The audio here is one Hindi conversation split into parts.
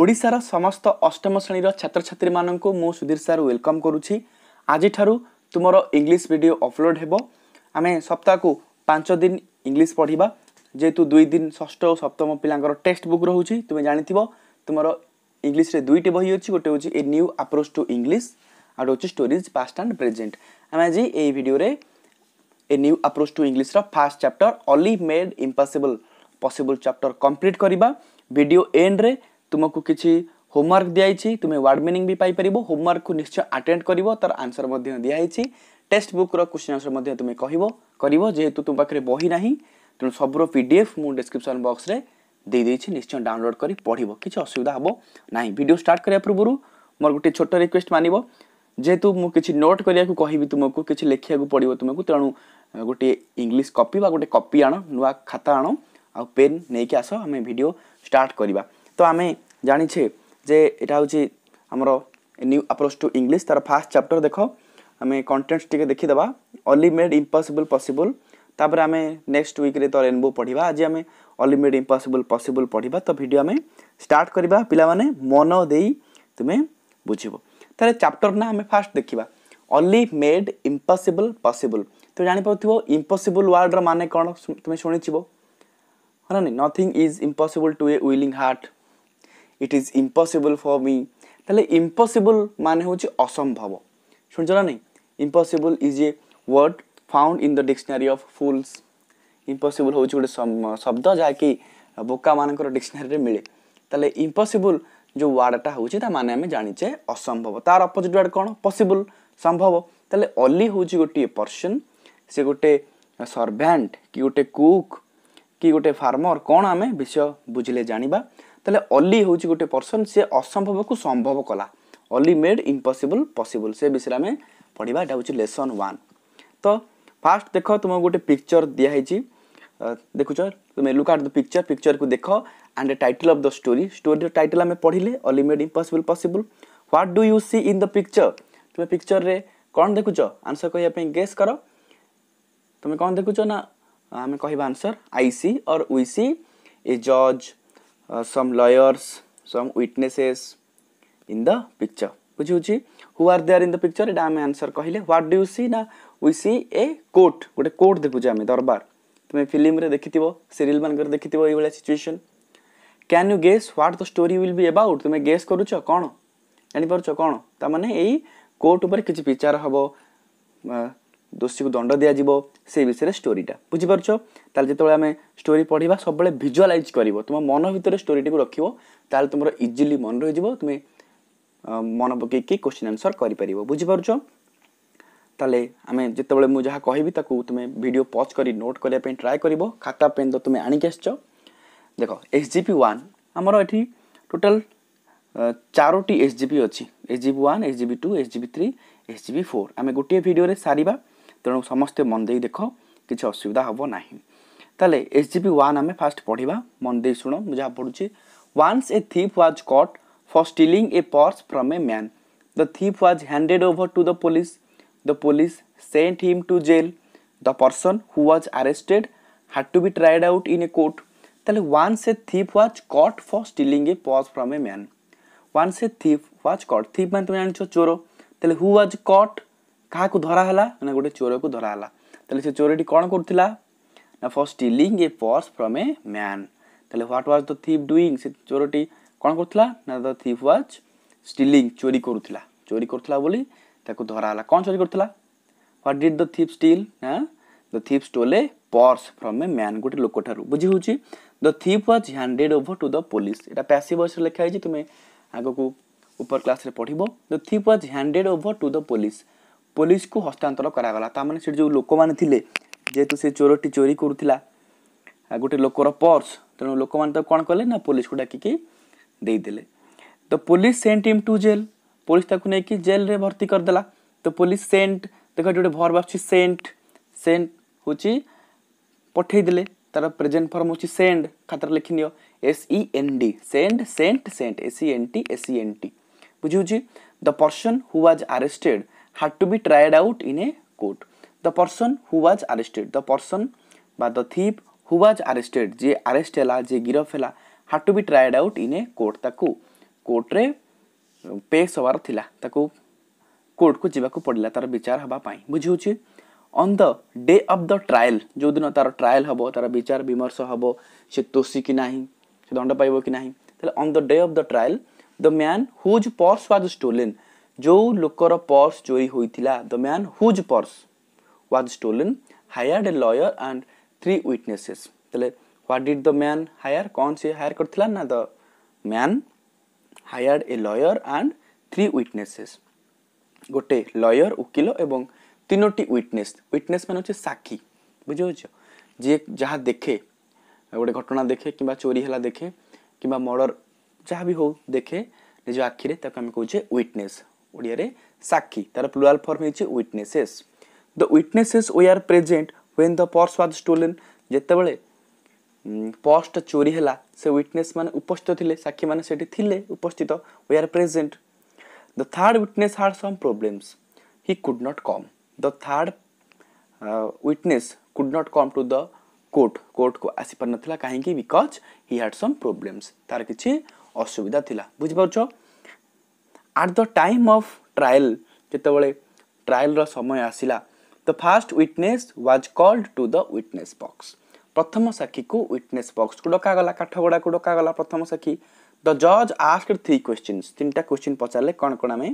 ଓଡ଼ିଶାର ସମସ୍ତ ଅଷ୍ଟମ ଶ୍ରେଣୀର ଛାତ୍ରଛାତ୍ରୀମାନଙ୍କୁ ମୁଁ ସୁଧୀର ସାର୍ ୱେଲକମ୍ କରୁଛି ଆଜିଠାରୁ ତୁମର ଇଂଲିଶ ଭିଡ଼ିଓ ଅପଲୋଡ଼ ହେବ ଆମେ ସପ୍ତାହକୁ ପାଞ୍ଚ ଦିନ ଇଂଲିଶ ପଢ଼ିବା ଯେହେତୁ ଦୁଇ ଦିନ ଷଷ୍ଠ ଓ ସପ୍ତମ ପିଲାଙ୍କର ଟେକ୍ସଟ ବୁକ୍ ରହୁଛି ତୁମେ ଜାଣିଥିବ ତୁମର ଇଂଲିଶରେ ଦୁଇଟି ବହି ଅଛି ଗୋଟେ ହେଉଛି a new approach to English ଆଉ ହେଉଛି ଷ୍ଟୋରିଜ୍ ପାଷ୍ଟ ଆଣ୍ଡ ପ୍ରେଜେଣ୍ଟ ଆମେ ଆଜି ଏହି ଭିଡ଼ିଓରେ ଏ ନ୍ୟୁ ଆପ୍ରୋଚ୍ ଟୁ ଇଂଲିଶର first chapter Ali made impossible possible chapter complete କରିବା ଭିଡ଼ିଓ ଏଣ୍ଡରେ तुमको किसी হোমওয়ার্ক দিয়েছি তুমি ওয়ার্ড মিনিং বি পাইপারিব হোমওয়ার্কু নিশ্চয় আটেন্ড করিব তার আনসর মধ্যে দিয়েছি টেক্সট বুকর কোশ্চিন আনসর মধ্যে তুমি কহিব করিব যেহেতু তুম পাখে বহি না তেমন সবুর পিডিএফ মু ডেসক্রিপশন বক্সরে দিয়ে দিয়েছি নিশ্চয় ডাউনলোড করে পড়িব কিছু অসুবিধা হব না ভিডিও স্টার্ট করা পূর্ব মোর গোটে ছোট রিকোয়েস্ট মানিব যেহেতু মু কিছু নোট করা কহিবি তুমকু কিছু লেখা পড়ব তুমকু তেণু গোটে ইংলিশ কপি বা গোটে কপি আণ নূয়া খাতা আণ আউ পেন নেইকি আস আমি ভিডিও স্টার্ট করা তো আমি ଜାଣିଛେ ଯେ ଏଇଟା ହେଉଛି ଆମର ନ୍ୟୁ ଆପ୍ରୋଚ୍ ଟୁ ଇଂଲିଶ ତା'ର ଫାର୍ଷ୍ଟ ଚାପ୍ଟର ଦେଖ ଆମେ କଣ୍ଟେଣ୍ଟସ୍ ଟିକେ ଦେଖିଦେବା ଅଲି ମେଡ୍ ଇମ୍ପସିବୁଲ୍ ପସିବୁଲ୍ ତାପରେ ଆମେ ନେକ୍ସଟ ୱିକ୍ରେ ତ ରେନ୍ବୋ ପଢ଼ିବା ଆଜି ଆମେ ଅଲି ମେଡ୍ ଇମ୍ପସିବୁଲ୍ ପସିବୁଲ୍ ପଢ଼ିବା ତ ଭିଡ଼ିଓ ଆମେ ଷ୍ଟାର୍ଟ କରିବା ପିଲାମାନେ ମନ ଦେଇ ତୁମେ ବୁଝିବ ତାହେଲେ ଚାପ୍ଟର ନା ଆମେ ଫାର୍ଷ୍ଟ ଦେଖିବା ଅଲି ମେଡ୍ ଇମ୍ପସିବୁଲ୍ ପସିବୁଲ୍ ତୁମେ ଜାଣିପାରୁଥିବ ଇମ୍ପସିବୁଲ୍ ୱାର୍ଡ଼ର ମାନେ କ'ଣ ତୁମେ ଶୁଣିଥିବ ହଁ ନାଇଁ nothing is impossible to a willing heart it is impossible for me তাহলে ইম্পসিবল মানে হচ্ছে অসম্ভব শুনছো না নাই impossible is a word found in the dictionary of fools impossible হচ্ছে গোটে শব্দ যাকি ବୋକା ମାନଙ୍କର ଡିକ୍ସନାରୀରେ ମିଳେ ତାହେଲେ ଇମ୍ପସିବୁଲ୍ ଯେଉଁ ୱାର୍ଡ଼ଟା ହେଉଛି ତା ମାନେ ଆମେ ଜାଣିଛେ ଅସମ୍ଭବ ତାର ଅପୋଜିଟ୍ ୱାର୍ଡ଼ କ'ଣ ପସିବୁଲ୍ ସମ୍ଭବ ତାହେଲେ ଅଲି ହେଉଛି ଗୋଟିଏ ପର୍ସନ୍ ସେ ଗୋଟେ ସର୍ଭ୍ୟାଣ୍ଟ କି ଗୋଟେ କୁକ୍ କି ଗୋଟେ ଫାର୍ମର କ'ଣ ଆମେ ବିଷୟ ବୁଝିଲେ ଜାଣିବା तेल अली हूँ गोटे पर्सन सी असंभव को संभव कला अली मेड इम्पसिबल पसिबल से विषय आम पढ़ा यहाँ हूँ लेसन वन तो फास्ट देख तुम गोटे पिक्चर दिखाई देखु तुम look at the picture picture को देख and title of the story story title आम पढ़ले Ali made impossible possible what do you see in the picture तुम पिक्चर में कौन देखु आंसर कह गेस कर तुम्हें कौन देखु ना आम कह आंसर आई सी और उ सी ए जज some uh, lawyers lawyers some witnesses in the picture बुझी बुझी who are there in the picture एटा आम आंसर कहले व्हाट डू यू सी ना वी सी ए कोर्ट गोटे कोर्ट देखुचे आम दरबार तुम्हें फिल्म रे थो सीरियल मान देखि ये situation can you guess what the story will be about तुम्हें गेस करुच कौन जापार कौन ताने यही कोर्ट उपर किसी पिक्चर हम ଦୋଷୀକୁ ଦଣ୍ଡ ଦିଆଯିବ ସେ ବିଷୟରେ ଷ୍ଟୋରିଟା ବୁଝିପାରୁଛ ତାହେଲେ ଯେତେବେଳେ ଆମେ ଷ୍ଟୋରି ପଢ଼ିବା ସବୁବେଳେ ଭିଜୁଆଲାଇଜ୍ କରିବ ତୁମ ମନ ଭିତରେ ଷ୍ଟୋରିଟିକୁ ରଖିବ ତାହେଲେ ତୁମର ଇଜିଲି ମନେ ରହିଯିବ ତୁମେ ମନ ପକାଇକି କୋଶ୍ଚିନ୍ ଆନ୍ସର୍ କରିପାରିବ ବୁଝିପାରୁଛ ତାହେଲେ ଆମେ ଯେତେବେଳେ ମୁଁ ଯାହା କହିବି ତାକୁ ତୁମେ ଭିଡ଼ିଓ ପଜ୍ କରି ନୋଟ୍ କରିବା ପାଇଁ ଟ୍ରାଏ କରିବ ଖାତା ପେନ୍ ତ ତୁମେ ଆଣିକି ଆସିଛ ଦେଖ ଏସ୍ ଜି ପି ୱାନ୍ ଆମର ଏଠି ଟୋଟାଲ୍ ଚାରୋଟି ଏସ୍ ଜି ପି ଅଛି S G P one S G P two S G P three S G P four ଆମେ ଗୋଟିଏ ଭିଡ଼ିଓରେ ସାରିବା तेणु समस्ते मन दे देख कि असुविधा हम ना तो एस जि पी वन आम फास्ट पढ़ा मन दे शुण जहाँ पढ़ुची once a thief was caught for stealing a purse from a man the thief was handed over to the police the police sent him to jail the person who was arrested had to be tried out in a court tell once a thief was caught for stealing a purse from a man once a thief was caught thief मैं तुम जान चोर तेल हु व्वाज कट କାହାକୁ ଧରାହେଲା ନା ଗୋଟେ ଚୋରକୁ ଧରାହେଲା ତାହେଲେ ସେ ଚୋରଟି କ'ଣ କରୁଥିଲା ନା for stealing a purse from a man ତାହେଲେ what was the thief doing ସେ ଚୋରଟି କ'ଣ କରୁଥିଲା ନା ଦ ଥିପ୍ ୱାଜ୍ ଷ୍ଟିଲିଂ ଚୋରି କରୁଥିଲା ଚୋରି କରୁଥିଲା ବୋଲି ତାକୁ ଧରାହେଲା କ'ଣ ଚୋରି କରୁଥିଲା what did the thief steal ନା the thief stole a purse from a man ଗୋଟେ ଲୋକଠାରୁ ବୁଝି ହେଉଛି the thief was handed over to the police ଏଇଟା ପ୍ୟାସିଭ୍ ଭଏସ୍ରେ ଲେଖା ହେଇଛି ତୁମେ ଆଗକୁ ଉପର କ୍ଲାସ୍ରେ ପଢ଼ିବ the thief was handed over to the police ପୋଲିସକୁ ହସ୍ତାନ୍ତର କରାଗଲା ତା'ମାନେ ସେଠି ଯେଉଁ ଲୋକମାନେ ଥିଲେ ଯେହେତୁ ସେ ଚୋରଟି ଚୋରି କରୁଥିଲା ଗୋଟେ ଲୋକର ପର୍ସ ତେଣୁ ଲୋକମାନେ ତାକୁ କ'ଣ କଲେ ନା ପୋଲିସକୁ ଡାକିକି ଦେଇଦେଲେ ତ police sent him to jail police ତାକୁ ନେଇକି ଜେଲ୍ରେ ଭର୍ତ୍ତି କରିଦେଲା ତ ପୋଲିସ ସେଣ୍ଟ ଦେଖ ଏଠି ଗୋଟେ ଭର୍ବ ଆସୁଛି ସେଣ୍ଟ ସେଣ୍ଟ ହେଉଛି ପଠେଇଦେଲେ ତାର ପ୍ରେଜେଣ୍ଟ ଫର୍ମ ହେଉଛି ସେଣ୍ଡ ଖାତାରେ ଲେଖିନିଅ S E N D send sent sent S E N T S E N T ବୁଝି ହେଉଛି the person who was arrested had to be tried out in a court the person who was arrested the person বা the thief who was arrested যে arrest হেলা যে গিরফ হেলা had to be tried out in a court তাকু কোর্টরে পেশ হবার থিলা তাকু কোর্টকু যাওয়া পড়লা তার বিচার হওয়া বুঝিছি on the day of the trial যেদিন তার ট্রায়াল হব তার বিচার বিমর্শ হব সে দোষী কি না সে দণ্ড পাইব কি না তাহলে on the day of the trial the man whose purse was stolen ଯେଉଁ ଲୋକର ପର୍ସ ଚୋରି ହୋଇଥିଲା the man whose purse was stolen hired a lawyer and three witnesses ତାହେଲେ what did the man hire କ'ଣ ସେ ହାୟାର୍ କରିଥିଲା ନା the man hired a lawyer and three witnesses ଗୋଟେ ଲୟର୍ ଓକିଲ ଏବଂ ତିନୋଟି ୱିଟନେସ୍ ୱିଟନେସ୍ ମାନେ ହେଉଛି ସାକ୍ଷୀ ବୁଝିପାରୁଛ ଯିଏ ଯାହା ଦେଖେ ଗୋଟେ ଘଟଣା ଦେଖେ କିମ୍ବା ଚୋରି ହେଲା ଦେଖେ କିମ୍ବା ମର୍ଡ଼ର ଯାହା ବି ହଉ ଦେଖେ ନିଜ ଆଖିରେ ତାକୁ ଆମେ କହୁଛେ ୱିଟନେସ୍ ଓଡ଼ିଆରେ ସାକ୍ଷୀ ତାର ପ୍ଲୁରାଲ୍ ଫର୍ମ ହେଇଛି witnesses the witnesses we are present when the purse was stolen ଯେତେବେଳେ ପର୍ସଟା ଚୋରି ହେଲା ସେ ୱିଟନେସ୍ ମାନେ ଉପସ୍ଥିତ ଥିଲେ ସାକ୍ଷୀମାନେ ସେଠି ଥିଲେ ଉପସ୍ଥିତ we are present the third witness her some problems he could not come the third witness could not come to the court କୋର୍ଟକୁ ଆସିପାରିନଥିଲା କାହିଁକି because he had some problems ତାର କିଛି ଅସୁବିଧା ଥିଲା ବୁଝିପାରୁଛ at the time of trial ଯେତେବେଳେ ଟ୍ରାଏଲ୍ର ସମୟ ଆସିଲା the first witness was called to the witness box ପ୍ରଥମ ସାକ୍ଷୀକୁ ୱିଟନେସ୍ ବକ୍ସକୁ ଡକାଗଲା କାଠଗୋଡ଼ାକୁ ଡକାଗଲା ପ୍ରଥମ ସାକ୍ଷୀ ଦ ଜଜ୍ ଆସ୍କ ଥ୍ରୀ କ୍ୱେଶ୍ଚିନ୍ସ ତିନିଟା କ୍ୱେଶ୍ଚିନ୍ ପଚାରିଲେ କ'ଣ କ'ଣ ଆମେ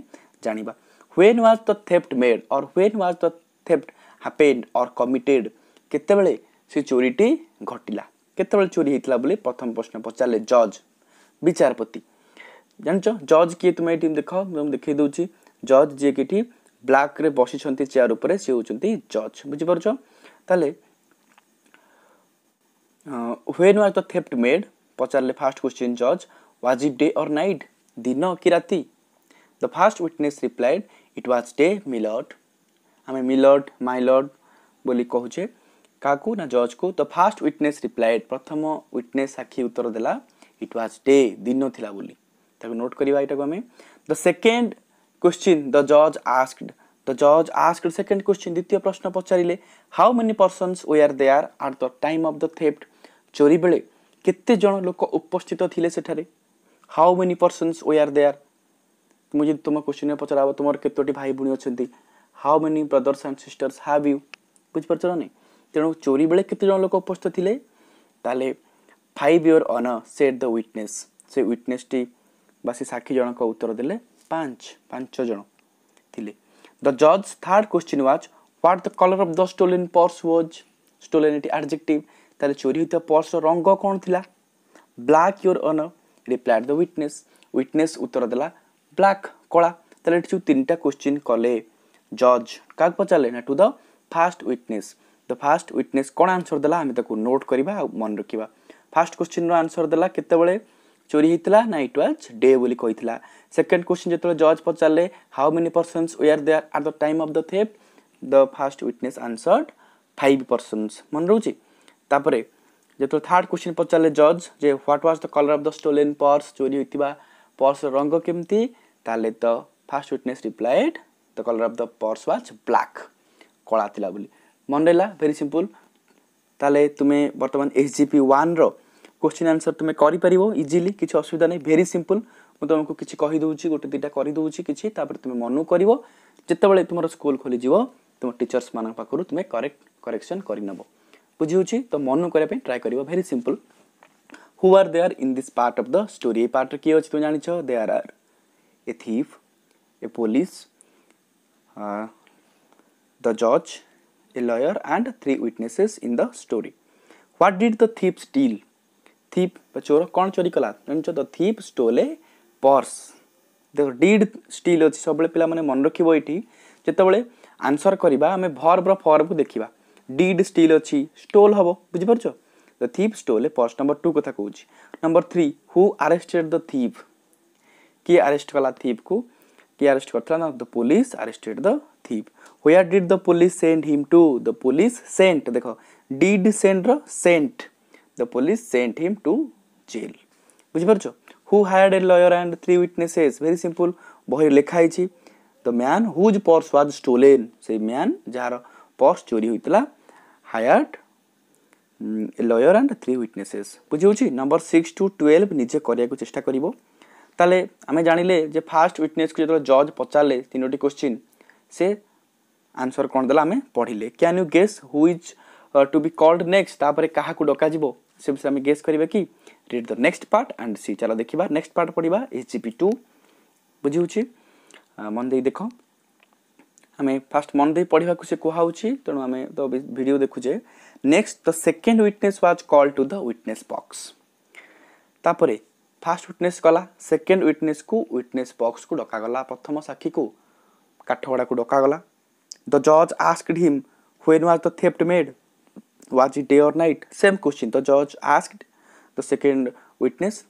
ଜାଣିବା when was the theft made or when was the theft happened or committed କେତେବେଳେ ସେ ଚୋରିଟି ଘଟିଲା କେତେବେଳେ ଚୋରି ହେଇଥିଲା ବୋଲି ପ୍ରଥମ ପ୍ରଶ୍ନ ପଚାରିଲେ ଜଜ୍ ବିଚାରପତି ଜାଣିଛ ଜଜ୍ କିଏ ତୁମେ ଏଠି ଦେଖ ମୁଁ ଦେଖାଇ ଦେଉଛି ଜଜ୍ ଯିଏକି ଏଠି ବ୍ଲାକ୍ରେ ବସିଛନ୍ତି ଚେୟାର ଉପରେ ସେ ହେଉଛନ୍ତି ଜଜ୍ ବୁଝିପାରୁଛ ତାହେଲେ when was the theft made ପଚାରିଲେ ଫାର୍ଷ୍ଟ କ୍ୱେଶ୍ଚିନ୍ ଜଜ୍ was it day or night ଦିନ କି ରାତି the first witness replied it was day ମିଲଟ୍ ଆମେ ମିଲଟ୍ ମାଇଲଟ୍ ବୋଲି କହୁଛେ କାହାକୁ ନା ଜଜ୍କୁ ଦ ଫାର୍ଷ୍ଟ ୱିଟନେସ୍ ରିପ୍ଲାଏଡ୍ ପ୍ରଥମ ୱିଟନେସ୍ ସାକ୍ଷୀ ଉତ୍ତର ଦେଲା ଇଟ୍ ୱାଜ୍ ଡେ ଦିନ ଥିଲା ବୋଲି ତାକୁ ନୋଟ୍ କରିବା ଏଇଟାକୁ ଆମେ ଦ ସେକେଣ୍ଡ କ୍ୱେଶ୍ଚିନ୍ ଦ ଜଜ୍ ଆସ୍କଡ୍ ଦ ଜଜ୍ ଆସ୍କଡ୍ ସେକେଣ୍ଡ କ୍ୱେଶ୍ଚିନ୍ ଦ୍ୱିତୀୟ ପ୍ରଶ୍ନ ପଚାରିଲେ how many persons were there at the time of the theft ଚୋରି ବେଳେ କେତେ ଜଣ ଲୋକ ଉପସ୍ଥିତ ଥିଲେ ସେଠାରେ how many persons were there ମୁଁ ଯଦି ତୁମ କ୍ୱେଶ୍ଚିନ୍ରେ ପଚରା ହେବ ତୁମର କେତୋଟି ଭାଇ ଭଉଣୀ ଅଛନ୍ତି how many brothers and sisters have you ବୁଝିପାରୁଛ ନା ନାହିଁ ତେଣୁ ଚୋରି ବେଳେ କେତେ ଜଣ ଲୋକ ଉପସ୍ଥିତ ଥିଲେ ତାହେଲେ five your honour said the witness ସେ ୱିଟନେସ୍ଟି বা ସେ ସାକ୍ଷୀ ଜଣଙ୍କ ଉତ୍ତର ଦେଲେ ପାଞ୍ଚ ପାଞ୍ଚ ଜଣ ଥିଲେ ଦ ଜଜ୍ third question was what the colour of the stolen purse was stolen it adjective ତାହେଲେ ଚୋରି ହୋଇଥିବା ପର୍ସର ରଙ୍ଗ କ'ଣ ଥିଲା black your honour replied the witness witness ଉତ୍ତର ଦେଲା ବ୍ଲାକ୍ କଳା ତାହେଲେ ଏଠି ଯେଉଁ ତିନିଟା କ୍ୱେଶ୍ଚିନ୍ କଲେ ଜଜ୍ କାହାକୁ ପଚାରିଲେ ନା to the first witness the first witness କ'ଣ ଆନ୍ସର୍ ଦେଲା ଆମେ ତାକୁ ନୋଟ୍ କରିବା ଆଉ ମନେ ରଖିବା ଫାଷ୍ଟ କ୍ୱେଶ୍ଚିନ୍ର ଆନ୍ସର୍ ଦେଲା କେତେବେଳେ চোরি হয়েছিল না ইট ওয়াজ ডে বলে কইলা সেকেন্ড কোশ্চিন যেত জজ পচারে how many persons were there at the time of the theft the first witness answered five persons মনে রয়েছে তাপরে যেত থার্ড কোশ্চিন পচারে জজ যে what was the colour of the stolen purse চোরি হয়েছে পর্সর রঙ কেমতি তাহলে the first witness replied the colour of the purse was black কলা লা বলে মনে রহলা ভেরি সিম্পল তাহলে তুমি বর্তমান এইচ জি পি ওয়ান্র কোশ্চিন আনসর তুমি করিপারিব ইজিলি কিছু অসুবিধা নাই ভেরি সিম্পল ମୁଁ ତୁମକୁ କିଛି କହିଦେଉଛି ଗୋଟେ ଦୁଇଟା କରିଦେଉଛି କିଛି ତାପରେ ତୁମେ ମନକୁ କରିବ ଯେତେବେଳେ ତୁମର ସ୍କୁଲ ଖୋଲିଯିବ ତୁମ ଟିଚର୍ସମାନଙ୍କ ପାଖରୁ ତୁମେ କରେକ୍ଟ କରେକ୍ସନ୍ କରିନେବ ବୁଝିହେଉଛି ତ ମନକୁ କରିବା ପାଇଁ ଟ୍ରାଏ କରିବ very simple who are there in this part of the story ଏଇ ପାର୍ଟରେ କିଏ ଅଛି ତୁମେ ଜାଣିଛ ଦେ ଆର୍ ଆର୍ ଏ ଥିଫ୍ ଏ ପୋଲିସ ଦ ଜଜ୍ a lawyer and three witnesses in the story what did the thief steal thief चोर କ'ଣ ଚୋରି କଲା ଜାଣିଛ ଦ ଥିପ୍ ଷ୍ଟୋଲେ ପର୍ସ ଦେଖ ଡିଡ୍ ଷ୍ଟିଲ୍ ଅଛି ସବୁବେଳେ ପିଲାମାନେ ମନେ ରଖିବ ଏଇଠି ଯେତେବେଳେ ଆନ୍ସର୍ କରିବା ଆମେ ଭର୍ବର ଫର୍ମକୁ ଦେଖିବା ଡିଡ୍ ଷ୍ଟିଲ୍ ଅଛି ଷ୍ଟୋଲ୍ ହେବ ବୁଝିପାରୁଛ the thief stole purse number two କଥା କହୁଛି number three who arrested the thief କିଏ ଆରେଷ୍ଟ କଲା ଥିପ୍କୁ କିଏ ଆରେଷ୍ଟ କରିଥିଲା ନା the police arrested the thief where did the police send him to the police sent ଦେଖ ଡିଡ୍ ସେଣ୍ଡର sent the police sent him to jail বুঝিপারছো who hired a lawyer and three witnesses very simple বহির লেখা হয়েছি the man whose purse was stolen সেই ম্যান যার পর্স চোরি হয়েছিল hired lawyer and three witnesses বুঝি হচ্ছে নম্বর সিক্স টু টুয়েলভ নিজে করা চেষ্টা করব তাহলে আমি জাঁলে যে ফার্স্ট উইটনেসকে যেত জজ পচারে তিনোটি কোশ্চিন সে আনসর কোণ দেলা আমি পড়লে can you guess who is to be called next क्या डक से विषय में गेस करा कि read the next part and see चल देखा नेक्स्ट पार्ट पढ़ा एच जिपी टू बुझे मन दे देख आम फास्ट मन दे पढ़ा से कहुच्छे तेणु आम तो भिड देखुचे next the second witness was called to the witness box तापर फास्ट ओटने गला सेकेंड ओटनेस को ओटने बक्स को डकगला प्रथम साक्षी को काठगड़ा को डकगला द जज asked him when was the theft made was it day or night same question the जज asked the second witness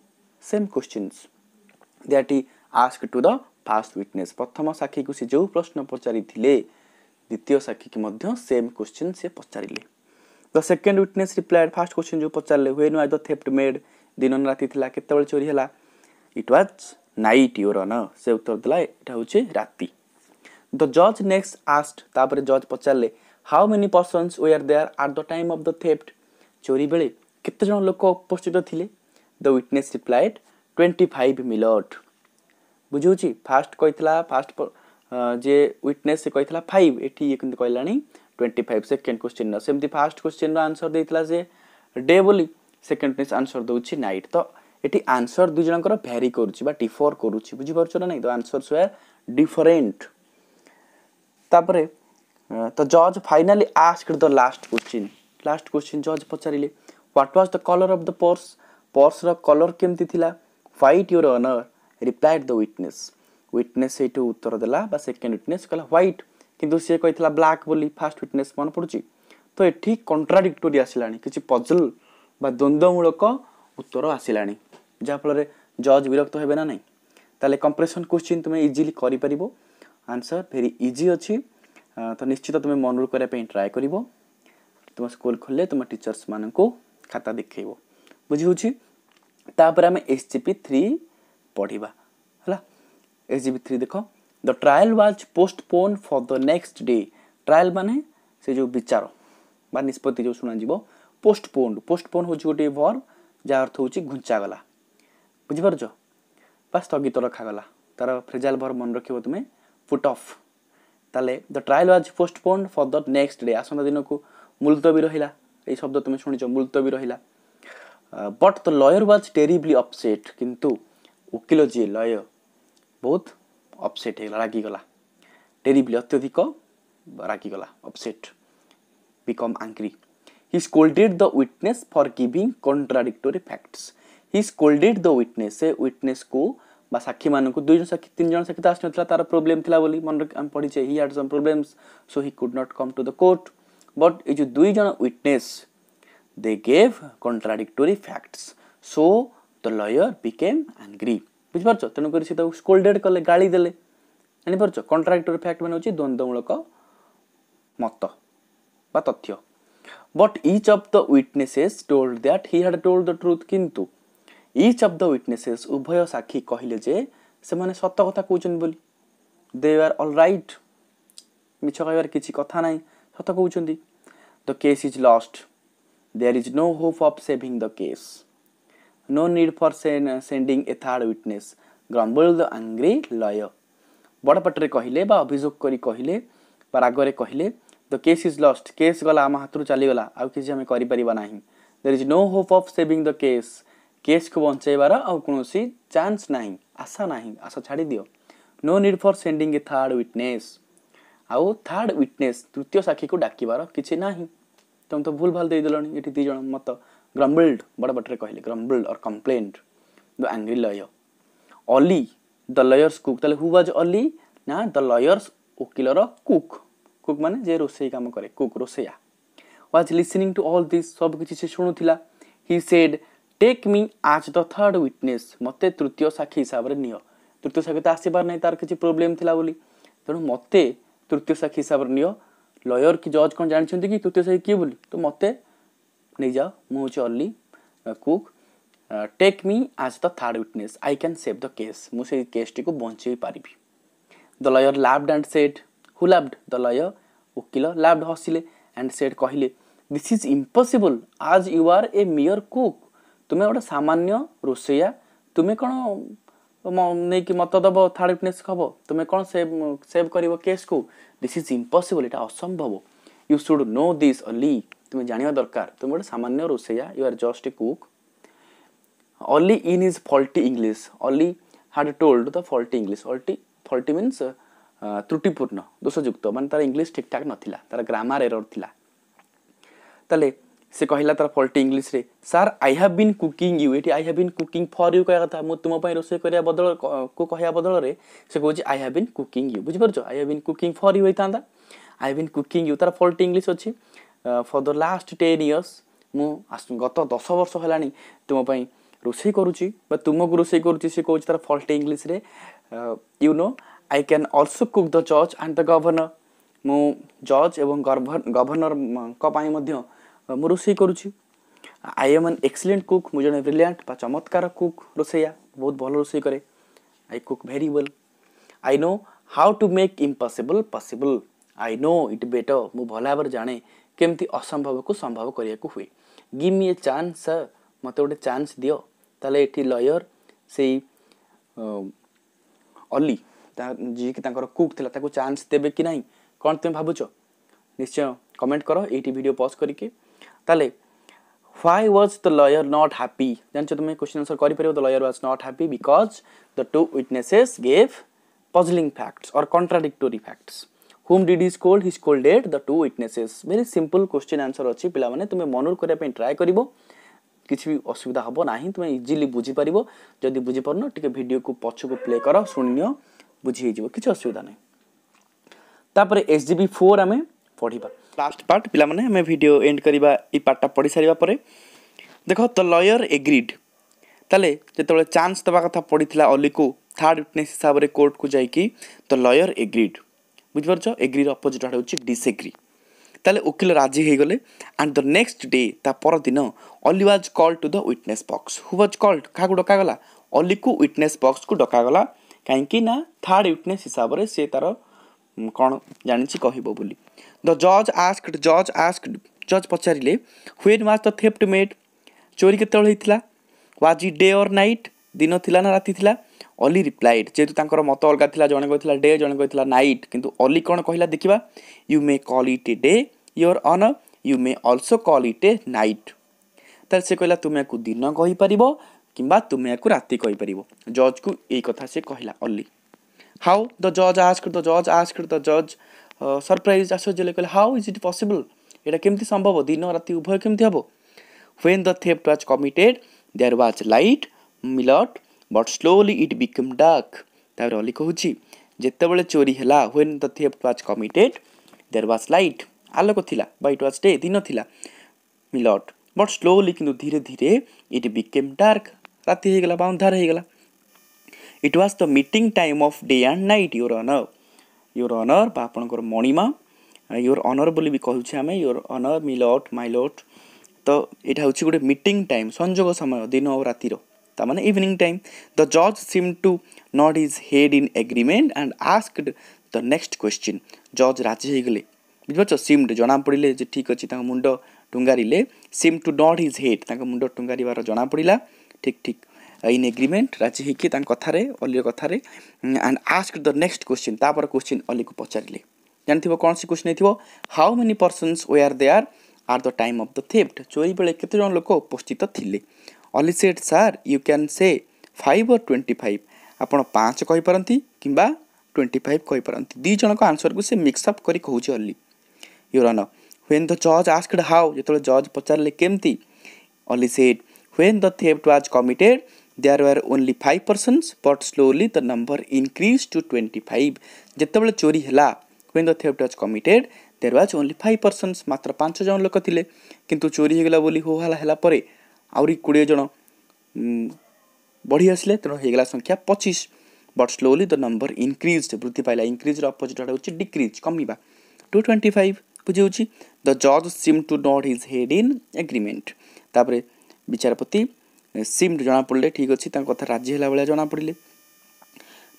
same questions that he asked to the first witness प्रथम साक्षी को से जो प्रश्न पचारि द्वितीय साक्षी की मध्य सेम क्वेश्चन से पचारे the second witness replied first question जो पचारे हुए नो द थेफ्ट मेड दिन राति था चोरी है it was night your honour से उत्तर देला यहाँ हूँ राति द जज नेक्स्ट आस्ट तापर जज पचारे how many persons were there at the time of the theft ଚୋରି ବେଳେ କେତେଜଣ ଲୋକ ଉପସ୍ଥିତ ଥିଲେ the witness replied twenty five ମିଲଟ୍ ବୁଝଉଛି ଫାଷ୍ଟ କହିଥିଲା ଫାଷ୍ଟ ଯେ ୱିଟନେସ୍ ସେ କହିଥିଲା ଫାଇଭ୍ ଏଠି ଇଏ କିନ୍ତୁ କହିଲାଣି ଟ୍ୱେଣ୍ଟି ଫାଇଭ୍ ସେକେଣ୍ଡ କ୍ୱେଶ୍ଚିନ୍ର ସେମିତି ଫାଷ୍ଟ କ୍ୱେଶ୍ଚିନ୍ର ଆନ୍ସର୍ ଦେଇଥିଲା ସେ ଡେ ବୋଲି ସେକେଣ୍ଡ ନେକ୍ସଟ ଆନ୍ସର୍ ଦେଉଛି ନାଇଟ୍ ତ ଏଠି ଆନ୍ସର୍ ଦୁଇ ଜଣଙ୍କର ଭ୍ୟାରି କରୁଛି ବା ଡିଫର୍ କରୁଛି ବୁଝିପାରୁଛ ନା ନାହିଁ ତ ଆନ୍ସର୍ସ ୱେଆର୍ ଡିଫରେଣ୍ଟ ତାପରେ ତ ଜଜ୍ finally ଆସ୍କଡ଼ the last question last question ଜଜ୍ ପଚାରିଲେ what was the colour of the purse ପର୍ସର colour କେମିତି ଥିଲା white your honour replied the witness witness ସେଇଠୁ ଉତ୍ତର ଦେଲା ବା ସେକେଣ୍ଡ ୱିଟନେସ୍ କହିଲା ହ୍ୱାଇଟ୍ କିନ୍ତୁ ସିଏ କହିଥିଲା ବ୍ଲାକ୍ ବୋଲି ଫାଷ୍ଟ ୱିଟନେସ୍ ମନେ ପଡ଼ୁଛି ତ ଏଠି କଣ୍ଟ୍ରାଡିକ୍ଟୋରୀ ଆସିଲାଣି କିଛି ପଜଲ୍ ବା ଦ୍ୱନ୍ଦ୍ୱମୂଳକ ଉତ୍ତର ଆସିଲାଣି ଯାହାଫଳରେ ଜଜ୍ ବିରକ୍ତ ହେବେ ନା ନାହିଁ ତାହେଲେ କମ୍ପ୍ରେସନ୍ କ୍ୱେଶ୍ଚିନ୍ ତୁମେ ଇଜିଲି କରିପାରିବ ଆନ୍ସର୍ ଭେରି ଇଜି ଅଛି तो निश्चित तुम्हें मन मनोर करने ट्राए कर तुम स्कूल खोल तुम टीचर्स मान को खाता देख तापर आम एस जि पी थ्री पढ़ा है एस जि पी थ्री देख the trial was postpone for the next day trial मान से जो विचार निष्पत्ति जो शुणा पोस्टपोन पोस्टपोन हो गोटे भर जहाँ अर्थ हो घुंचागला गला बुझिपार स्थगित तो रखाला तार फ्रेजाल भर मन रख तुम्हें फुटअफ তাহলে the trial was postponed for the next day ଆସନ୍ତା দিনকু মুলতবি রহিলা এই শব্দ তুমি শুনেছ মুলতবি রহিলা but the lawyer was terribly upset কিন্তু উকিল যিয়ে লয় বহুত অপসেট হয়ে গেল রাগিগলা টেরিবলি অত্যধিক রাগিগলা upset become angry he scolded the witness for giving contradictory facts he scolded the witness সে উইটনেস কু বা ସାକ୍ଷୀମାନଙ୍କୁ ଦୁଇ ଜଣ ସାକ୍ଷୀ ତିନି ଜଣ ସାକ୍ଷୀ ତ ଆସିନଥିଲା ତାର ପ୍ରୋବ୍ଲେମ୍ ଥିଲା ବୋଲି ମନେ ଆମେ ପଢ଼ିଛେ he had some problems so he could not come to the court but ଏ ଯେଉଁ ଦୁଇ ଜଣ witness they gave contradictory facts so the lawyer became angry ବୁଝିପାରୁଛ ତେଣୁକରି ସେ ତାକୁ ସ୍କୋଲ୍ଡେଡ଼ କଲେ ଗାଳି ଦେଲେ ଜାଣିପାରୁଛ କଣ୍ଟ୍ରାଡିକ୍ଟୋରି ଫ୍ୟାକ୍ଟ ମାନେ ହେଉଛି ଦ୍ୱନ୍ଦ୍ୱମୂଳକ ମତ বা তথ্য but each of the witnesses told that he had told the truth কিন্তু ଇଚ୍ ଅଫ୍ ଦ ୱିଟନେସେସ୍ ଉଭୟ ସାକ୍ଷୀ କହିଲେ ଯେ ସେମାନେ ସତ କଥା କହୁଛନ୍ତି ବୋଲି ଦେ ଆର୍ ଅଲ୍ ରାଇଟ୍ ମିଛ କହିବାର କିଛି କଥା ନାହିଁ ସତ କହୁଛନ୍ତି the case is lost there is no hope of saving the case no need for sending a third witness grumbled the angry lawyer ବଡ଼ ପାଟିରେ କହିଲେ ବା ଅଭିଯୋଗ କରି କହିଲେ ବା ରାଗରେ କହିଲେ the case is lost case ଗଲା ଆମ ହାତରୁ ଚାଲିଗଲା ଆଉ କିଛି ଆମେ କରିପାରିବା ନାହିଁ there is no hope of saving the case case को बचेबार आई चान्स ना आशा ना आशा छाड़ी दि no need for a third witness आउ थार्ड ओटनेस तृतीय साक्षी को डाकबार किसी ना तुम तो भूल भाल देदल ये दिज मत ग्रम्बल्ड बड़ बटे कहले ग्रम्बल्ड और complaint the angry lawyer Ali the lawyer's cook who was Ali ना द लयर्स वकिल कुक कुक मान जे रोसे कम कै कुक रोसे was listening to all this सबकि शुणुला he said take me as the third witness मत तृतीय साक्षी हिसाब से नि तृतीय साक्षी तो आसपार नहीं तार किसी प्रोब्लेम थी तेणु मत तृतीय साक्षी हिसाब से नि लयर कि जज कौन जानते कि तृतीय साक्षी किए बोली तो मत नहीं जाओ मुझे अल्ली cook take me as the third witness I can save the case मुझे केस टी बचे पारि the lawyer laughed and said who laughed the lawyer वकिल लाफ्ड हसिले एंड सेड कहले this is impossible as you are a mere cook ତୁମେ ଗୋଟେ ସାମାନ୍ୟ ରୋଷେଇଆ ତୁମେ କ'ଣ ନେଇକି ମତ ଦେବ ଥାର୍ଡ଼ ୱିଟନେସ୍ ହେବ ତୁମେ କ'ଣ ସେଭ୍ ସେଭ୍ କରିବ କେସ୍କୁ ଦିସ୍ ଇଜ୍ ଇମ୍ପସିବଲ୍ ଏଇଟା ଅସମ୍ଭବ you should know this Ali ତୁମେ ଜାଣିବା ଦରକାର ତୁମେ ଗୋଟେ ସାମାନ୍ୟ ରୋଷେଇଆ you are just a cook Ali in is faulty English Ali had told the faulty English ଅଲ୍ଟି ଫଲ୍ଟି ମିନ୍ସ ତ୍ରୁଟିପୂର୍ଣ୍ଣ ଦୋଷଯୁକ୍ତ ମାନେ ତା'ର ଇଂଲିଶ ଠିକ୍ଠାକ୍ ନଥିଲା ତା'ର ଗ୍ରାମାର ଏରର୍ ଥିଲା ତାହେଲେ ସେ କହିଲା ତାର ফল্টি ଇଂଲିଶରେ sir I have been cooking you ଏଠି I have been cooking for you କହିବା କଥା ମୁଁ ତୁମ ପାଇଁ ରୋଷେଇ କରିବା ବଦଳ କୁ କହିବା ବଦଳରେ ସେ କହୁଛି I have been cooking you ବୁଝିପାରୁଛ I have been cooking for you ହେଇଥାନ୍ତା I have been cooking you ତାର ଫଲ୍ଟ ଇଂଲିଶ ଅଛି for the last ten years ମୁଁ ଗତ ଦଶ ବର୍ଷ ହେଲାଣି ତୁମ ପାଇଁ ରୋଷେଇ କରୁଛି ବା ତୁମକୁ ରୋଷେଇ କରୁଛି ସେ କହୁଛି ତାର ଫଲ୍ଟ ଇଂଲିଶରେ you know I can also cook the ଜଜ୍ ଆଣ୍ଡ ଦ ଗଭର୍ଣ୍ଣର ମୁଁ ଜଜ୍ ଏବଂ ଗଭର୍ଣ୍ଣରଙ୍କ ପାଇଁ ମଧ୍ୟ ମୁଁ ରୋଷେଇ କରୁଛି I am an excellent cook ମୁଁ ଜଣେ ବ୍ରିଲିଆଣ୍ଟ ବା ଚମତ୍କାର କୁକ୍ ରୋଷେଇଆ ବହୁତ ଭଲ ରୋଷେଇ କରେ I cook very well I know how to make impossible possible I know it better ମୁଁ ଭଲ ଭାବରେ ଜାଣେ କେମିତି ଅସମ୍ଭବକୁ ସମ୍ଭବ କରିବାକୁ ହୁଏ ଗିଭ୍ ମି ଏ ଚାନ୍ସ ସାର୍ ମୋତେ ଗୋଟେ ଚାନ୍ସ ଦିଅ ତାହେଲେ ଏଠି ଲୟର ସେଇ ଅଲି ତା ଯିଏକି ତାଙ୍କର କୁକ୍ ଥିଲା ତାକୁ ଚାନ୍ସ ଦେବେ କି ନାହିଁ କ'ଣ ତୁମେ ଭାବୁଛ ନିଶ୍ଚୟ କମେଣ୍ଟ କର ଏଇଠି ଭିଡ଼ିଓ ପଜ୍ କରିକି তাহলে why was the lawyer not happy জানিছ তুমি কোশ্চিন আনসর করিপারিব the lawyer was not happy because the two witnesses gave puzzling facts or contradictory facts whom did he scold he scolded the two witnesses very simple question answer ଅଛି ପିଲାମାନେ ତୁମେ ମନୁର କରିବା ପାଇଁ ଟ୍ରାଏ କରିବ କିଛି ବି ଅସୁବିଧା ହେବ ନାହିଁ ତୁମେ ଇଜିଲି ବୁଝିପାରିବ ଯଦି ବୁଝିପାରୁନ ଟିକେ ଭିଡ଼ିଓକୁ ପଛକୁ ପ୍ଲେ କର ଶୁଣିନିଅ ବୁଝି ହେଇଯିବ କିଛି ଅସୁବିଧା ନାହିଁ ତାପରେ ଏସ୍ ଜି ବି ଫୋର୍ ଆମେ पढ़ा लास्ट पार्ट पे भिड एंड करवा पार्टा पढ़ी सारे देख द लयर एग्रीड ताले जिते चान्स दवा कथा पढ़ी अली को थार्ड विटने हिसाब से कोर्ट को जाकि द लयर एग्रीड बुझ पार एग्री अपोजिट आड़े हूँ डिसएग्री ताले उकिल राजी हो गले एंड द नेक्स्ट डे पर दिन Ali was called to the witness box who was called क्या डकला अली को विटनेस बक्स को डकला कहीं ना थार्ड विटने हिसाब से तार କ'ଣ ଜାଣିଛି କହିବ ବୋଲି ଦ ଜଜ୍ ଆସ୍କଡ୍ ଜଜ୍ ଆସ୍କଡ଼ ଜଜ୍ ପଚାରିଲେ when was the theft made ଚୋରି କେତେବେଳେ ହେଇଥିଲା was E day or night ଦିନ ଥିଲା ନା ରାତି ଥିଲା ଅଲି ରିପ୍ଲାଇଡ୍ ଯେହେତୁ ତାଙ୍କର ମତ ଅଲଗା ଥିଲା ଜଣେ କହିଥିଲା ଡେ ଜଣେ କହିଥିଲା ନାଇଟ୍ କିନ୍ତୁ ଅଲି କ'ଣ କହିଲା ଦେଖିବା you may call it a day your honour you may also call it a night ତାହେଲେ ସେ କହିଲା ତୁମେ ୟାକୁ ଦିନ କହିପାରିବ କିମ୍ବା ତୁମେ ୟାକୁ ରାତି କହିପାରିବ ଜଜ୍କୁ ଏଇ କଥା ସେ କହିଲା ଅଲି How? The judge asked, the judge asked, the judge uh, surprised Ashwarya କହିଲେ how is it possible? এটা কেମିତି সম্ভব দিন রাতি উভয় কেମିତି হব When the theft was committed, there was light, milot, but slowly it became dark. ତାପରେ ଅଲି କହୁଛି ଯେତେବେଳେ ଚୋରି ହେଲା when the theft was committed, there was light. ଆଲୋକ ଥିଲା ବା ଇଟ୍ ୱାଜ୍ ଡେ ଦିନ ଥିଲା ମିଲଟ ବଟ୍ ସ୍ଲୋଲି କିନ୍ତୁ ଧୀରେ ଧୀରେ ଇଟ୍ ବିକେମ୍ ଡାର୍କ ରାତି ହେଇଗଲା ବା ଅନ୍ଧାର ହେଇଗଲା it was the mid time of day and night your honour your honour आपण मणिमा योर बि कहू अनरबो योर अनर मिलट मै लट त एटा गएट टाइम संजोग समय दिन आउ रो त माने इवनिंग टाइम द जज seem to nod his head in agreement and asked the next question जज राजले बुझिप सिम जणा पडिले जे ठीक अछि त मुड टुङ्गारि seem to nod his head मुंडो टुंगारी बार जणा पडिला ठीक ठीक ଇନ୍ ଏଗ୍ରିମେଣ୍ଟ ରାଜି ହେଇକି ତାଙ୍କ କଥାରେ ଅଲିର କଥାରେ and ask the next question ତାପରେ କ୍ୱେଶ୍ଚିନ୍ ଅଲିକୁ ପଚାରିଲେ ଜାଣିଥିବ କୌଣସି ସେ କ୍ୱେଶ୍ଚିନ୍ ହେଇଥିବ how many persons were there at the time of the theft ଚୋରି ବେଳେ କେତେଜଣ ଲୋକ ଉପସ୍ଥିତ ଥିଲେ Ali said sir you can say five or twenty five ଆପଣ ପାଞ୍ଚ କହିପାରନ୍ତି କିମ୍ବା ଟ୍ୱେଣ୍ଟି ଫାଇଭ୍ କହିପାରନ୍ତି ଦୁଇ ଜଣଙ୍କ ଆନ୍ସର୍କୁ ସେ ମିକ୍ସଅପ୍ କରି କହୁଛି ଅଲି ୟୁରାନ ହ୍ୱେନ୍ ଦ ଜଜ୍ ଆସ୍କଡ୍ ହାଉ ଯେତେବେଳେ ଜଜ୍ ପଚାରିଲେ କେମିତି Ali said when the theft was committed there are only five persons but slowly the number increase to twenty five जितेबले चोरी है when the theft was committed there was only five persons मात्र पांच जन लोक थे किंतु चोरी होगा बोली होहला है जन बढ़ी आसिले तेणु संख्या पचिश but slowly the number increase वृद्धि पाला इनक्रीज अपोजिट हूँ डिक्रीज कमिया टू ट्वेंटी फाइव बुझे द जज seem to nod his head in agreement तापर विचारपति सीम जना पड़े ठीक अच्छे कथा राजी हेला भाया जना पड़े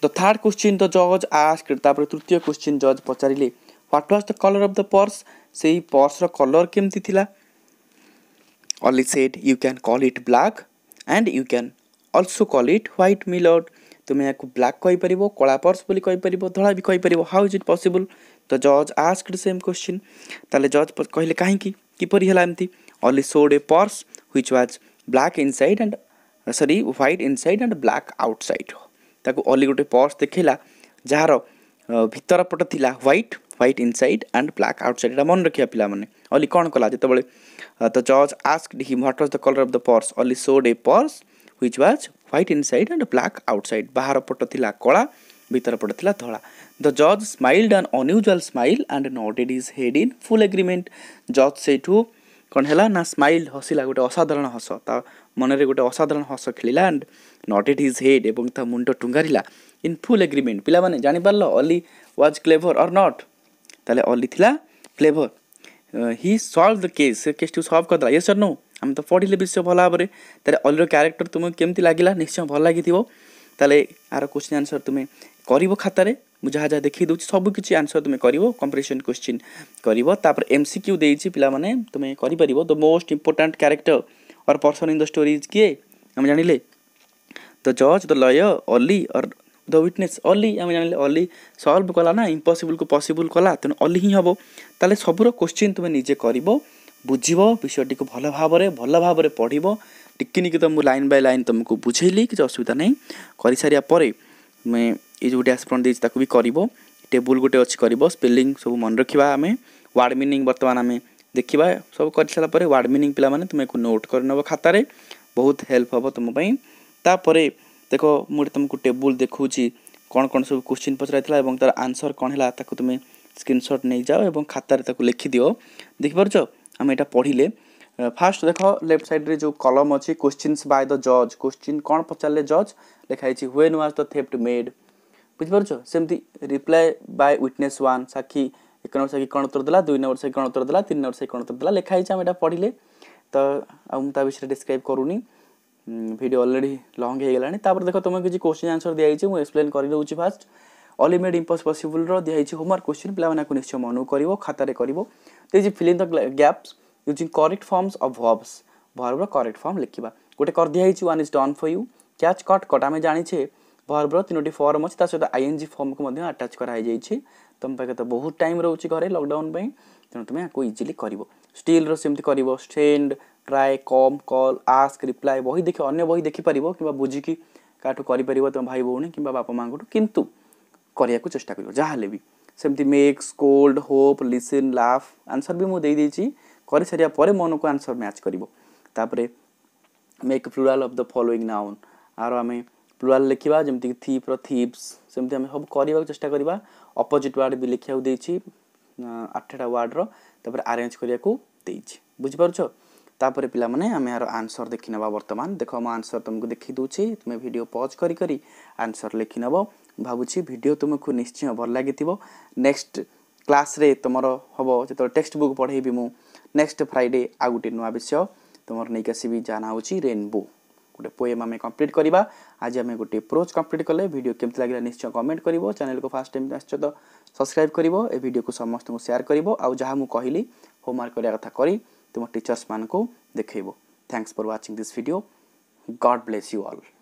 द थार्ड क्वेश्चन द जज आस्ट तृतीय क्वेश्चन जज पचारे what was the colour of the purse से ही पर्सर कलर केमती थी Ali said you can call it black and you can also call it white मिलट तुम्हें या ब्लाक कहींपर कला पर्स कहींपर धला भी कहींपर how is it possible the जज आस्ट सेम क्वेश्चन तेल जज कहले कहीं किपर है एमती showed a purse which was black inside and sorry white inside and black outside ତାକୁ ଅଲି ଗୋଟେ ପର୍ସ ଦେଖେଇଲା ଯାହାର ଭିତର ପଟ ଥିଲା white white inside and black outside ଏଇଟା ମନେ ରଖିବା ପିଲାମାନେ ଅଲି କ'ଣ କଲା ଯେତେବେଳେ ଦ ଜଜ୍ asked him what was the colour of the purse Ali showed a purse which was white inside and black outside ବାହାର ପଟ ଥିଲା କଳା ଭିତର ପଟ ଥିଲା ଧଳା ଦ ଜଜ୍ ସ୍ମାଇଲ୍ଡ ଆନ୍ ଅନ୍ୟୁଜୁଆଲ୍ smile and noted is head in full agreement ଜଜ୍ ସେଇଠୁ କ'ଣ ହେଲା ନା ସ୍ମାଇଲ୍ ହସିଲା ଗୋଟେ ଅସାଧାରଣ ହସ ତା ମନରେ ଗୋଟେ ଅସାଧାରଣ ହସ ଖେଳିଲା and nodded his head ଏବଂ ତା ମୁଣ୍ଡ ଟୁଙ୍ଗାରିଲା ଇନ୍ ଫୁଲ୍ ଏଗ୍ରିମେଣ୍ଟ ପିଲାମାନେ ଜାଣିପାରିଲ Ali was clever or not ତାହେଲେ ଅଲି ଥିଲା clever he solve the case ସେ କେସ୍ଟିକୁ ସଲ୍ଭ କରିଦେଲା ୟେସ୍ ଅର୍ ନୋ ଆମେ ତ ପଢ଼ିଲେ ବିଷୟ ଭଲ ଭାବରେ ତାହେଲେ ଅଲିର କ୍ୟାରେକ୍ଟର ତୁମକୁ କେମିତି ଲାଗିଲା ନିଶ୍ଚୟ ଭଲ ଲାଗିଥିବ ତାହେଲେ ଆର କୋଶ୍ଚିନ୍ ଆନ୍ସର୍ ତୁମେ କରିବ ଖାତାରେ ମୁଁ ଯାହା ଯାହା ଦେଖେଇ ଦେଉଛି ସବୁ କିଛି ଆନ୍ସର୍ ତୁମେ କରିବ କମ୍ପିଟିସନ୍ କ୍ୱେଶ୍ଚିନ୍ କରିବ ତାପରେ ଏମ୍ ସି କ୍ୟୁ ଦେଇଛି ପିଲାମାନେ ତୁମେ କରିପାରିବ the most important character or person in the stories କିଏ ଆମେ ଜାଣିଲେ ଦ ଜଜ୍ ଦ ଲୟ ଅଲି ଅର୍ ଦ ୱିଟନେସ୍ ଅଲି ଆମେ ଜାଣିଲେ ଅଲି ସଲ୍ଭ କଲା ନା ଇମ୍ପସିବୁଲ୍କୁ ପସିବୁଲ୍ କଲା ତେଣୁ ଅଲି ହିଁ ହେବ ତାହେଲେ ସବୁର କ୍ୱେଶ୍ଚିନ୍ ତୁମେ ନିଜେ କରିବ ବୁଝିବ ବିଷୟଟିକୁ ଭଲ ଭାବରେ ଭଲ ଭାବରେ ପଢ଼ିବ ଟିକିନିକି ତ ମୁଁ ଲାଇନ୍ ବାଇ ଲାଇନ୍ ତୁମକୁ ବୁଝେଇଲି କିଛି ଅସୁବିଧା ନାହିଁ କରିସାରିବା ପରେ তুমি এই ଯେଉଁଠି ଆସି ଫ୍ରଣ୍ଟ ଦେଇଛି ତାକୁ ବି କରିବ ଟେବୁଲ୍ ଗୋଟେ ଅଛି କରିବ ସ୍ପେଲିଂ ସବୁ ମନେ ରଖିବା ଆମେ ୱାର୍ଡ଼ ମିନିଂ ବର୍ତ୍ତମାନ ଆମେ ଦେଖିବା ସବୁ କରିସାରିଲା ପରେ ୱାର୍ଡ଼ ମିନିଂ ପିଲାମାନେ ତୁମେକୁ ନୋଟ୍ କରିନେବ ଖାତାରେ ବହୁତ ହେଲ୍ପ ହେବ ତୁମ ପାଇଁ ତାପରେ ଦେଖ ମୁଁ ଗୋଟେ ତୁମକୁ ଟେବୁଲ୍ ଦେଖାଉଛି କ'ଣ କ'ଣ ସବୁ କୋଶ୍ଚିନ୍ ପଚରାଇଥିଲା ଏବଂ ତା'ର ଆନ୍ସର୍ କ'ଣ ହେଲା ତାକୁ ତୁମେ ସ୍କ୍ରିନ୍ସଟ୍ ନେଇଯାଅ ଏବଂ ଖାତାରେ ତାକୁ ଲେଖିଦିଅ ଦେଖିପାରୁଛ ଆମେ ଏଇଟା ପଢ଼ିଲେ ଫାର୍ଷ୍ଟ ଦେଖ ଲେଫ୍ଟ ସାଇଡ଼୍ରେ ଯେଉଁ କଲମ୍ ଅଛି କୋଶ୍ଚିନ୍ସ ବାଏ ଦ ଜଜ୍ କୋଶ୍ଚିନ୍ କ'ଣ ପଚାରିଲେ ଜଜ୍ লেখাইছি when was the theft made বুঝিপারছ সেମିତି ରିପ୍ଲାଏ ବାଏ ୱିଟନେସ୍ ୱାନ୍ ସାକ୍ଷୀ ଏକ ନମ୍ବର ସାକ୍ଷୀ କ'ଣ ଉତ୍ତର ଦେଲା ଦୁଇ ନମ୍ବର ସାକ୍ଷୀ କ'ଣ ଉତ୍ତର ଦେଲା ତିନି ନମ୍ବର ସାକ୍ଷୀ କ'ଣ ଉତ୍ତର ଦେଲା ଲେଖା ହେଇଛି ଆମେ ଏଇଟା ପଢ଼ିଲେ ତ ଆଉ ମୁଁ ତା ବିଷୟରେ ଡିସ୍କ୍ରାଇବ୍ କରୁନି ଭିଡ଼ିଓ ଅଲରେଡ଼ି ଲଙ୍ଗ୍ ହେଇଗଲାଣି ତାପରେ ଦେଖ ତୁମେ କିଛି କୋଶ୍ଚିନ୍ ଆନ୍ସର୍ ଦିଆହେଇଛି ମୁଁ ଏକ୍ସପ୍ଲେନ୍ କରିଦେଉଛି ଫାଷ୍ଟ ଅଲିମେଡ୍ ଇମ୍ପସ୍ ପସିବୁଲ୍ର ଦିଆହେଇଛି ହୋମୱାର୍କ କୋଶ୍ଚିନ୍ ପିଲାମାନେ ଆକୁ ନିଶ୍ଚୟ ମନୁ କରିବ ଖାତାରେ କରିବ ଦେଇଛି filling the gaps using correct forms of verbs ଭର୍ଭର କରେକ୍ଟ ଫର୍ମ ଲେଖିବା ଗୋଟେ କରିଦିଆହେଇଛି one is done for you catch caught caught ଆମେ ଜାଣିଛେ ଭର୍ବର ତିନୋଟି ଫର୍ମ ଅଛି ତା ସହିତ ଆଇ ଏନ୍ ଜି ଫର୍ମକୁ ମଧ୍ୟ ଆଟାଚ୍ କରାହେଇଯାଇଛି ତୁମ ପାଖରେ ତ ବହୁତ ଟାଇମ୍ ରହୁଛି ଘରେ ଲକଡାଉନ୍ ପାଇଁ ତେଣୁ ତୁମେ ଆକୁ ଇଜିଲି କରିବ ଷ୍ଟିଲ୍ର ସେମିତି କରିବ send try come call ask reply ବହି ଦେଖି ଅନ୍ୟ ବହି ଦେଖିପାରିବ କିମ୍ବା ବୁଝିକି କାହାଠୁ କରିପାରିବ ତୁମ ଭାଇ ଭଉଣୀ କିମ୍ବା ବାପା ମାଆଙ୍କଠୁ କିନ୍ତୁ କରିବାକୁ ଚେଷ୍ଟା କରିବ ଯାହା ହେଲେ ବି ସେମିତି make scold hope listen laugh answer ବି ମୁଁ ଦେଇଦେଇଛି କରିସାରିବା ପରେ ମନକୁ ଆନ୍ସର୍ ମ୍ୟାଚ୍ କରିବ ତାପରେ make plural of the following noun ଆର ଆମେ ପ୍ଲୁରାଲ ଲେଖିବା ଯେମିତିକି ଥିପ୍ର ଥିପ୍ସ ସେମିତି ଆମେ ସବୁ କରିବାକୁ ଚେଷ୍ଟା କରିବା ଅପୋଜିଟ୍ ୱାର୍ଡ଼ ବି ଲେଖିବାକୁ ଦେଇଛି ଆଠଟା ୱାର୍ଡ଼ର ତାପରେ ଆରେଞ୍ଜ କରିବାକୁ ଦେଇଛି ବୁଝିପାରୁଛ ତାପରେ ପିଲାମାନେ ଆମେ ଏହାର ଆନ୍ସର୍ ଦେଖିନେବା ବର୍ତ୍ତମାନ ଦେଖ ମୋ ଆନ୍ସର୍ ତୁମକୁ ଦେଖି ଦେଉଛି ତୁମେ ଭିଡ଼ିଓ ପଜ୍ କରି କରି ଆନ୍ସର୍ ଲେଖିନେବ ଭାବୁଛି ଭିଡ଼ିଓ ତୁମକୁ ନିଶ୍ଚୟ ଭଲ ଲାଗିଥିବ ନେକ୍ସଟ କ୍ଲାସ୍ରେ ତୁମର ହେବ ଯେତେବେଳେ ଟେକ୍ସଟ ବୁକ୍ ପଢ଼େଇବି ମୁଁ ନେକ୍ସଟ ଫ୍ରାଇଡ଼େ ଆଉ ଗୋଟିଏ ନୂଆ ବିଷୟ ତୁମର ନେଇକି ଆସିବି ଯାହା ନାଁ ହେଉଛି ରେନ୍ବୋ ଗୋଟେ ପୋଏମ୍ ଆମେ କମ୍ପ୍ଲିଟ୍ କରିବା ଆଜି ଆମେ ଗୋଟିଏ ପ୍ରୋଜ୍ କମ୍ପ୍ଲିଟ୍ କଲେ ଭିଡ଼ିଓ କେମିତି ଲାଗିଲା ନିଶ୍ଚୟ କମେଣ୍ଟ କରିବ ଚ୍ୟାନେଲକୁ ଫାର୍ଷ୍ଟ ଟାଇମ୍ ନିଶ୍ଚିତ ସବସ୍କ୍ରାଇବ୍ କରିବ ଏ ଭିଡ଼ିଓକୁ ସମସ୍ତଙ୍କୁ ସେୟାର କରିବ ଆଉ ଯାହା ମୁଁ କହିଲି ହୋମୱାର୍କ କରିବା କଥା କରି ତୁମ ଟିଚର୍ସମାନଙ୍କୁ ଦେଖେଇବ thanks for watching this video God bless you all